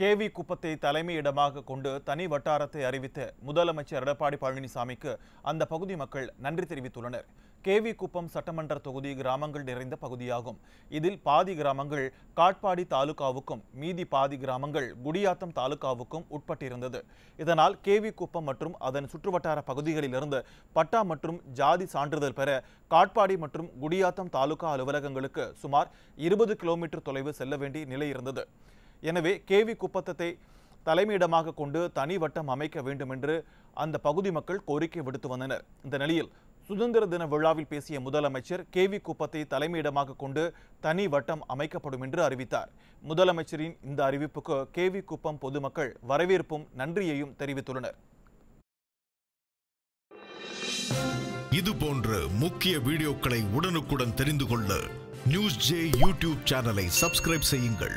KV குப்பத்தை தலைமையிடமாக கொண்டு தனி வட்டாரத்தை அறிவித்த முதலமைச்சர் எடப்பாடி பழனிசாமிக்கு அந்த பகுதி மக்கள் நன்றி தெரிவித்துள்ளனர் கேவி குப்பம் சட்டமன்ற தொகுதி கிராமங்கள் நிறைந்த பகுதியாகும் இதில் பாதி கிராமங்கள் காட்பாடி தாலுகாவுக்கும் மீதி பாதி கிராமங்கள் குடியாத்தம் தாலுகாவுக்கும் உட்பட்டிருந்தது இதனால் கேவி குப்பம் மற்றும் அதன் சுற்றுவட்டார பகுதிகளிலிருந்து பட்டா மற்றும் ஜாதி சான்றிதழ் பெற காட்பாடி மற்றும் குடியாத்தம் தாலுகா அலுவலகங்களுக்கு சுமார் இருபது கிலோமீட்டர் தொலைவு செல்ல வேண்டிய நிலை இருந்தது எனவே கேவி குப்பத்தத்தை தலைமையிடமாக கொண்டு தனி வட்டம் அமைக்க வேண்டும் என்று அந்த பகுதி மக்கள் கோரிக்கை விடுத்து வந்தனர் இந்த நிலையில் சுதந்திர தின விழாவில் பேசிய முதலமைச்சர் கேவி குப்பத்தை தலைமையிடமாக கொண்டு தனி வட்டம் அமைக்கப்படும் என்று அறிவித்தார் முதலமைச்சரின் இந்த அறிவிப்புக்கு கேவி குப்பம் பொதுமக்கள் வரவேற்பும் நன்றியையும் தெரிவித்துள்ளனர் இது போன்ற முக்கிய வீடியோக்களை உடனுக்குடன் தெரிந்து கொள்ள நியூஸ் ஜே யூடியூப் சேனலை சப்ஸ்கிரைப் செய்யுங்கள்